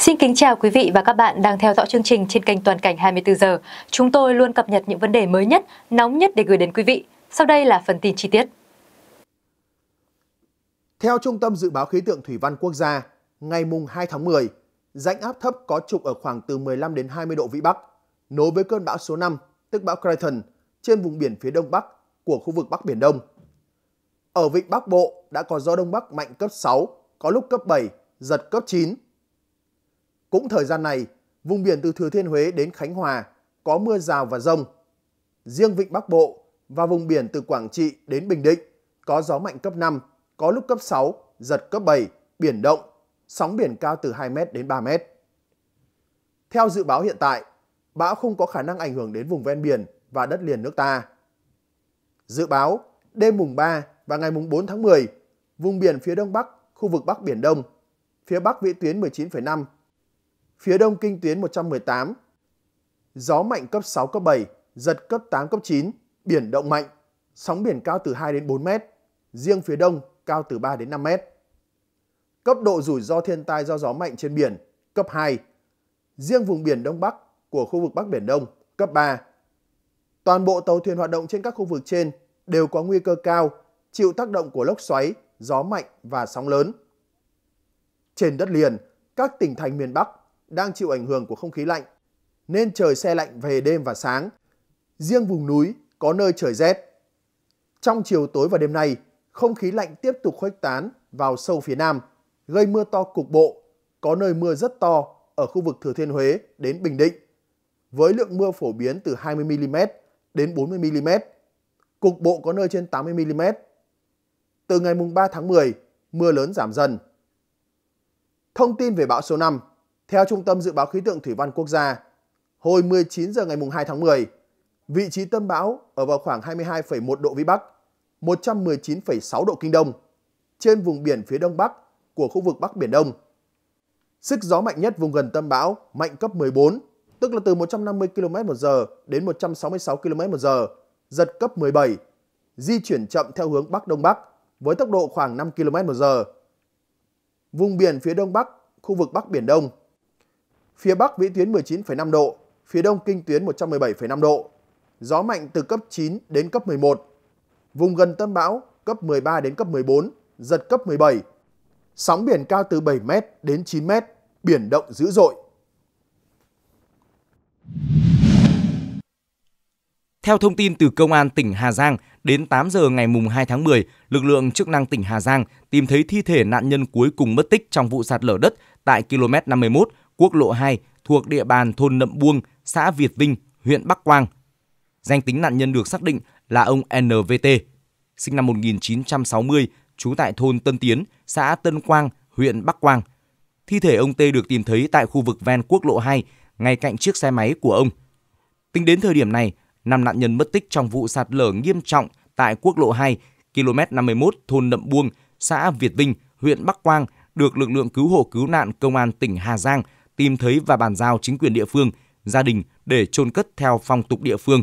Xin kính chào quý vị và các bạn đang theo dõi chương trình trên kênh Toàn cảnh 24 giờ. Chúng tôi luôn cập nhật những vấn đề mới nhất, nóng nhất để gửi đến quý vị. Sau đây là phần tin chi tiết. Theo Trung tâm Dự báo Khí tượng Thủy văn Quốc gia, ngày mùng 2 tháng 10, rãnh áp thấp có trục ở khoảng từ 15 đến 20 độ Vĩ Bắc, nối với cơn bão số 5, tức bão Crichton, trên vùng biển phía đông bắc của khu vực Bắc Biển Đông. Ở vịnh Bắc Bộ đã có gió đông bắc mạnh cấp 6, có lúc cấp 7, giật cấp 9, cũng thời gian này, vùng biển từ Thừa Thiên Huế đến Khánh Hòa có mưa rào và rông. Riêng vịnh Bắc Bộ và vùng biển từ Quảng Trị đến Bình Định có gió mạnh cấp 5, có lúc cấp 6, giật cấp 7, biển động, sóng biển cao từ 2 m đến 3 m. Theo dự báo hiện tại, bão không có khả năng ảnh hưởng đến vùng ven biển và đất liền nước ta. Dự báo, đêm mùng 3 và ngày mùng 4 tháng 10, vùng biển phía đông bắc, khu vực Bắc Biển Đông, phía bắc vĩ tuyến 19,5 phía đông kinh tuyến 118. Gió mạnh cấp 6, cấp 7, giật cấp 8, cấp 9, biển động mạnh, sóng biển cao từ 2 đến 4 mét, riêng phía đông cao từ 3 đến 5 mét. Cấp độ rủi ro thiên tai do gió mạnh trên biển, cấp 2. Riêng vùng biển Đông Bắc của khu vực Bắc Biển Đông, cấp 3. Toàn bộ tàu thuyền hoạt động trên các khu vực trên đều có nguy cơ cao, chịu tác động của lốc xoáy, gió mạnh và sóng lớn. Trên đất liền, các tỉnh thành miền Bắc đang chịu ảnh hưởng của không khí lạnh, nên trời xe lạnh về đêm và sáng. Riêng vùng núi có nơi trời rét. Trong chiều tối và đêm nay, không khí lạnh tiếp tục khuếch tán vào sâu phía Nam, gây mưa to cục bộ, có nơi mưa rất to ở khu vực Thừa Thiên Huế đến Bình Định, với lượng mưa phổ biến từ 20mm đến 40mm, cục bộ có nơi trên 80mm. Từ ngày 3 tháng 10, mưa lớn giảm dần. Thông tin về bão số 5 theo Trung tâm Dự báo Khí tượng Thủy văn Quốc gia, hồi 19 giờ ngày 2 tháng 10, vị trí tâm bão ở vào khoảng 22,1 độ Vĩ Bắc, 119,6 độ Kinh Đông, trên vùng biển phía Đông Bắc của khu vực Bắc Biển Đông. Sức gió mạnh nhất vùng gần tâm bão mạnh cấp 14, tức là từ 150 km h đến 166 km h giật cấp 17, di chuyển chậm theo hướng Bắc Đông Bắc với tốc độ khoảng 5 km h Vùng biển phía Đông Bắc, khu vực Bắc Biển Đông phía Bắc vĩ tuyến 19,5 độ, phía Đông kinh tuyến 117,5 độ. Gió mạnh từ cấp 9 đến cấp 11. Vùng gần tâm bão cấp 13 đến cấp 14, giật cấp 17. Sóng biển cao từ 7 m đến 9 m, biển động dữ dội. Theo thông tin từ Công an tỉnh Hà Giang, đến 8 giờ ngày mùng 2 tháng 10, lực lượng chức năng tỉnh Hà Giang tìm thấy thi thể nạn nhân cuối cùng mất tích trong vụ sạt lở đất tại km 51 quốc lộ 2 thuộc địa bàn thôn Nậm Buông, xã Việt Vinh, huyện Bắc Quang. Danh tính nạn nhân được xác định là ông NVT, sinh năm 1960, trú tại thôn Tân Tiến, xã Tân Quang, huyện Bắc Quang. Thi thể ông T được tìm thấy tại khu vực ven quốc lộ 2, ngay cạnh chiếc xe máy của ông. Tính đến thời điểm này, năm nạn nhân mất tích trong vụ sạt lở nghiêm trọng tại quốc lộ 2, km 51 thôn Nậm Buông, xã Việt Vinh, huyện Bắc Quang được lực lượng cứu hộ cứu nạn công an tỉnh Hà Giang – tìm thấy và bàn giao chính quyền địa phương, gia đình để chôn cất theo phong tục địa phương.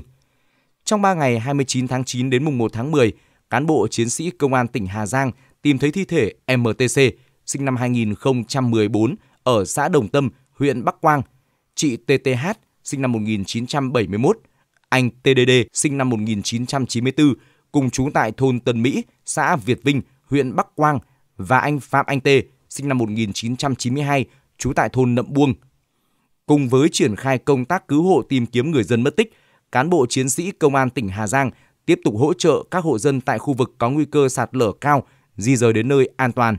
Trong 3 ngày 29 tháng 9 đến mùng 1 tháng 10, cán bộ chiến sĩ công an tỉnh Hà Giang tìm thấy thi thể MTC sinh năm 2014 ở xã Đồng Tâm, huyện Bắc Quang, chị TTH sinh năm 1971, anh TDD sinh năm 1994 cùng trú tại thôn Tân Mỹ, xã Việt Vinh, huyện Bắc Quang và anh Phạm Anh Tê sinh năm 1992 trú tại thôn Nậm Buông. Cùng với triển khai công tác cứu hộ tìm kiếm người dân mất tích, cán bộ chiến sĩ công an tỉnh Hà Giang tiếp tục hỗ trợ các hộ dân tại khu vực có nguy cơ sạt lở cao di rời đến nơi an toàn.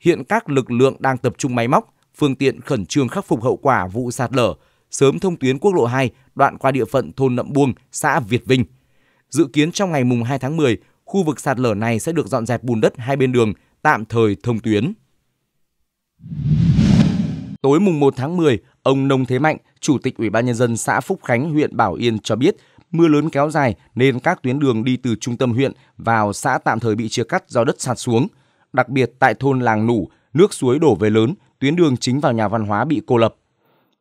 Hiện các lực lượng đang tập trung máy móc, phương tiện khẩn trương khắc phục hậu quả vụ sạt lở, sớm thông tuyến quốc lộ 2 đoạn qua địa phận thôn Nậm Buông, xã Việt Vinh. Dự kiến trong ngày mùng 2 tháng 10, khu vực sạt lở này sẽ được dọn dẹp bùn đất hai bên đường, tạm thời thông tuyến. Tối mùng 1 tháng 10, ông Nông Thế Mạnh, Chủ tịch Ủy ban Nhân dân xã Phúc Khánh, huyện Bảo Yên cho biết mưa lớn kéo dài nên các tuyến đường đi từ trung tâm huyện vào xã tạm thời bị chia cắt do đất sạt xuống. Đặc biệt tại thôn Làng Nủ, nước suối đổ về lớn, tuyến đường chính vào nhà văn hóa bị cô lập.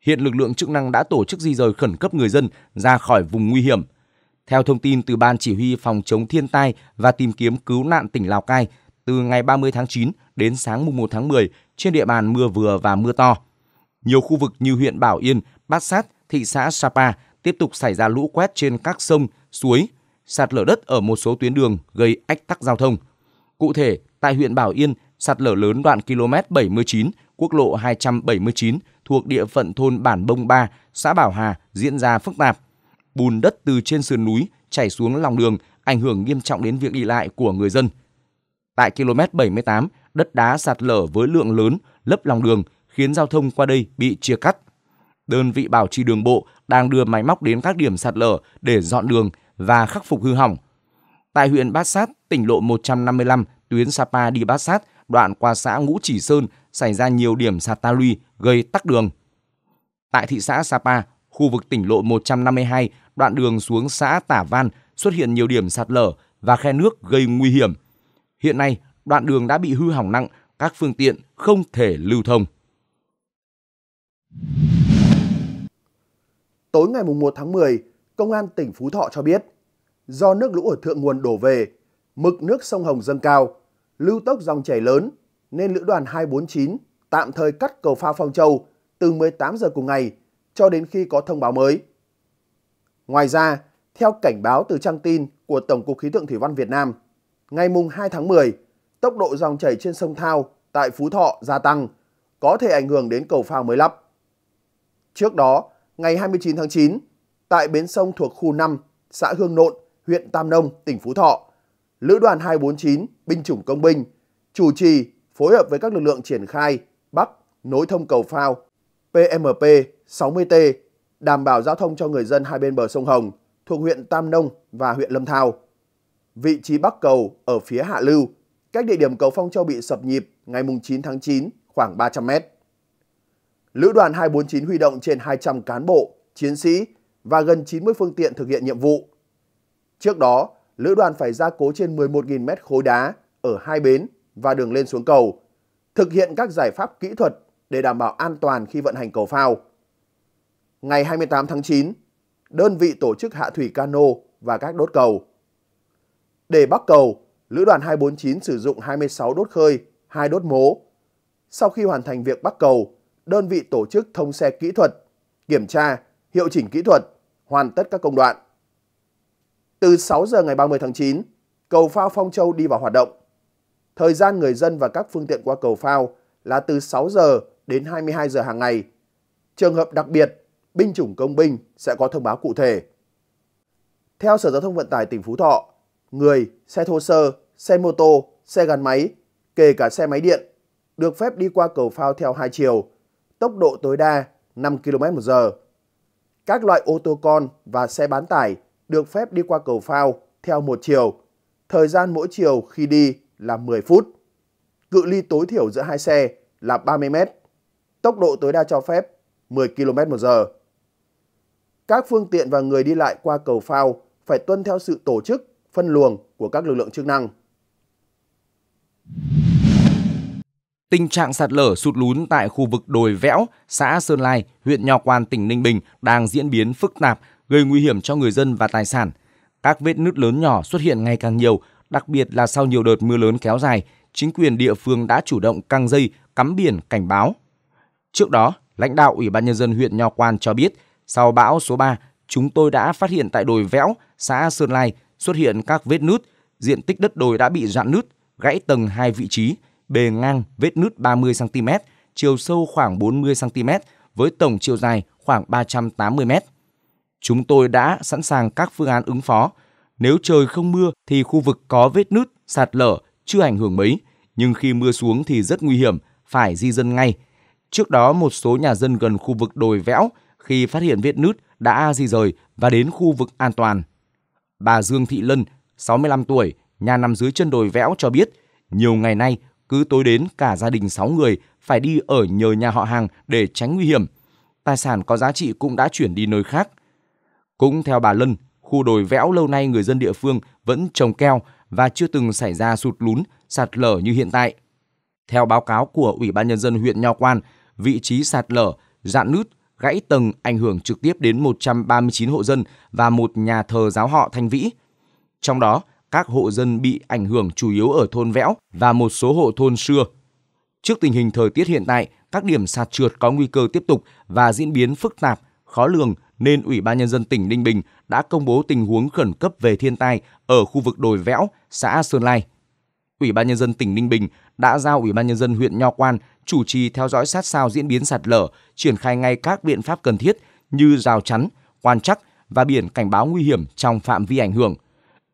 Hiện lực lượng chức năng đã tổ chức di rời khẩn cấp người dân ra khỏi vùng nguy hiểm. Theo thông tin từ Ban Chỉ huy Phòng chống thiên tai và tìm kiếm cứu nạn tỉnh Lào Cai, từ ngày 30 tháng 9 đến sáng mùng 1 tháng 10, trên địa bàn mưa vừa và mưa to. Nhiều khu vực như huyện Bảo Yên, Bát Sát, thị xã Sapa tiếp tục xảy ra lũ quét trên các sông, suối, sạt lở đất ở một số tuyến đường gây ách tắc giao thông. Cụ thể, tại huyện Bảo Yên, sạt lở lớn đoạn km 79, quốc lộ 279 thuộc địa phận thôn Bản Bông Ba, xã Bảo Hà diễn ra phức tạp. Bùn đất từ trên sườn núi chảy xuống lòng đường ảnh hưởng nghiêm trọng đến việc đi lại của người dân. Tại km 78, đất đá sạt lở với lượng lớn lấp lòng đường khiến giao thông qua đây bị chia cắt. Đơn vị bảo trì đường bộ đang đưa máy móc đến các điểm sạt lở để dọn đường và khắc phục hư hỏng. Tại huyện Bát Sát, tỉnh lộ 155, tuyến Sapa đi Bát Sát, đoạn qua xã Ngũ Chỉ Sơn xảy ra nhiều điểm sạt ta luy gây tắc đường. Tại thị xã Sapa, khu vực tỉnh lộ 152, đoạn đường xuống xã Tả Văn xuất hiện nhiều điểm sạt lở và khe nước gây nguy hiểm. Hiện nay, đoạn đường đã bị hư hỏng nặng, các phương tiện không thể lưu thông. Tối ngày 1 tháng 10, Công an tỉnh Phú Thọ cho biết, do nước lũ ở thượng nguồn đổ về, mực nước sông Hồng dâng cao, lưu tốc dòng chảy lớn nên lữ đoàn 249 tạm thời cắt cầu phao Phong Châu từ 18 giờ cùng ngày cho đến khi có thông báo mới. Ngoài ra, theo cảnh báo từ trang tin của Tổng cục Khí tượng Thủy văn Việt Nam, ngày mùng 2 tháng 10, tốc độ dòng chảy trên sông Thao tại Phú Thọ gia tăng, có thể ảnh hưởng đến cầu phao mới lắp. Trước đó, ngày 29 tháng 9, tại bến sông thuộc khu 5, xã Hương Nộn, huyện Tam Nông, tỉnh Phú Thọ, Lữ đoàn 249 binh chủng công binh chủ trì phối hợp với các lực lượng triển khai bắc nối thông cầu phao PMP 60T đảm bảo giao thông cho người dân hai bên bờ sông Hồng thuộc huyện Tam Nông và huyện Lâm Thao. Vị trí bắc cầu ở phía hạ lưu, cách địa điểm cầu Phong Châu bị sập nhịp ngày 9 tháng 9 khoảng 300 mét. Lữ đoàn 249 huy động trên 200 cán bộ, chiến sĩ và gần 90 phương tiện thực hiện nhiệm vụ. Trước đó, lữ đoàn phải gia cố trên 11.000 mét khối đá ở hai bến và đường lên xuống cầu, thực hiện các giải pháp kỹ thuật để đảm bảo an toàn khi vận hành cầu phao. Ngày 28 tháng 9, đơn vị tổ chức hạ thủy cano và các đốt cầu. Để bắc cầu, lữ đoàn 249 sử dụng 26 đốt khơi, 2 đốt mố. Sau khi hoàn thành việc bắc cầu, đơn vị tổ chức thông xe kỹ thuật, kiểm tra, hiệu chỉnh kỹ thuật, hoàn tất các công đoạn. Từ 6 giờ ngày 30 tháng 9, cầu phao Phong Châu đi vào hoạt động. Thời gian người dân và các phương tiện qua cầu phao là từ 6 giờ đến 22 giờ hàng ngày. Trường hợp đặc biệt, binh chủng công binh sẽ có thông báo cụ thể. Theo Sở Giao thông Vận tải tỉnh Phú Thọ, người, xe thô sơ, xe mô tô, xe gắn máy, kể cả xe máy điện, được phép đi qua cầu phao theo hai chiều tốc độ tối đa 5 km h Các loại ô tô con và xe bán tải được phép đi qua cầu phao theo một chiều. Thời gian mỗi chiều khi đi là 10 phút. Cự ly tối thiểu giữa hai xe là 30 m. Tốc độ tối đa cho phép 10 km h Các phương tiện và người đi lại qua cầu phao phải tuân theo sự tổ chức, phân luồng của các lực lượng chức năng. Tình trạng sạt lở sụt lún tại khu vực đồi Vẽo, xã Sơn Lai, huyện Nho Quan, tỉnh Ninh Bình đang diễn biến phức tạp, gây nguy hiểm cho người dân và tài sản. Các vết nứt lớn nhỏ xuất hiện ngày càng nhiều, đặc biệt là sau nhiều đợt mưa lớn kéo dài, chính quyền địa phương đã chủ động căng dây, cắm biển cảnh báo. Trước đó, lãnh đạo Ủy ban nhân dân huyện Nho Quan cho biết, sau bão số 3, chúng tôi đã phát hiện tại đồi Vẽo, xã Sơn Lai xuất hiện các vết nứt, diện tích đất đồi đã bị rạn nứt, gãy tầng hai vị trí – bề ngang vết nứt 30 cm, chiều sâu khoảng 40 cm với tổng chiều dài khoảng 380 m. Chúng tôi đã sẵn sàng các phương án ứng phó. Nếu trời không mưa thì khu vực có vết nứt, sạt lở chưa ảnh hưởng mấy, nhưng khi mưa xuống thì rất nguy hiểm, phải di dân ngay. Trước đó một số nhà dân gần khu vực đồi vẽo khi phát hiện vết nứt đã di rời và đến khu vực an toàn. Bà Dương Thị Lân, 65 tuổi, nhà nằm dưới chân đồi vẽo cho biết, nhiều ngày nay cứ tối đến cả gia đình 6 người phải đi ở nhờ nhà họ hàng để tránh nguy hiểm. Tài sản có giá trị cũng đã chuyển đi nơi khác. Cũng theo bà Lân, khu đồi vẽo lâu nay người dân địa phương vẫn trồng keo và chưa từng xảy ra sụt lún, sạt lở như hiện tại. Theo báo cáo của Ủy ban Nhân dân huyện Nho Quan, vị trí sạt lở, dạn nứt, gãy tầng ảnh hưởng trực tiếp đến 139 hộ dân và một nhà thờ giáo họ Thanh Vĩ. Trong đó, các hộ dân bị ảnh hưởng chủ yếu ở thôn Vẽo và một số hộ thôn Xưa. Trước tình hình thời tiết hiện tại, các điểm sạt trượt có nguy cơ tiếp tục và diễn biến phức tạp, khó lường nên Ủy ban Nhân dân tỉnh Ninh Bình đã công bố tình huống khẩn cấp về thiên tai ở khu vực đồi Vẽo, xã Sơn Lai. Ủy ban Nhân dân tỉnh Ninh Bình đã giao Ủy ban Nhân dân huyện Nho Quan chủ trì theo dõi sát sao diễn biến sạt lở, triển khai ngay các biện pháp cần thiết như rào chắn, quan chắc và biển cảnh báo nguy hiểm trong phạm vi ảnh hưởng.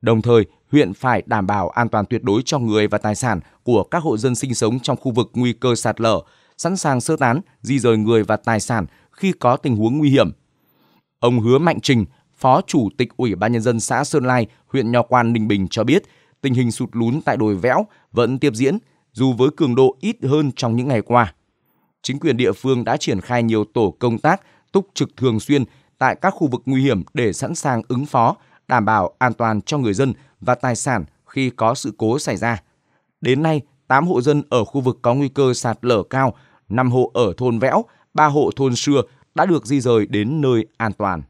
Đồng thời, huyện phải đảm bảo an toàn tuyệt đối cho người và tài sản của các hộ dân sinh sống trong khu vực nguy cơ sạt lở, sẵn sàng sơ tán, di rời người và tài sản khi có tình huống nguy hiểm. Ông Hứa Mạnh Trình, Phó Chủ tịch Ủy ban Nhân dân xã Sơn Lai, huyện Nho Quan, Ninh Bình cho biết, tình hình sụt lún tại đồi Véo vẫn tiếp diễn, dù với cường độ ít hơn trong những ngày qua. Chính quyền địa phương đã triển khai nhiều tổ công tác túc trực thường xuyên tại các khu vực nguy hiểm để sẵn sàng ứng phó, đảm bảo an toàn cho người dân và tài sản khi có sự cố xảy ra. Đến nay, 8 hộ dân ở khu vực có nguy cơ sạt lở cao, 5 hộ ở thôn Vẽo, 3 hộ thôn Sưa đã được di rời đến nơi an toàn.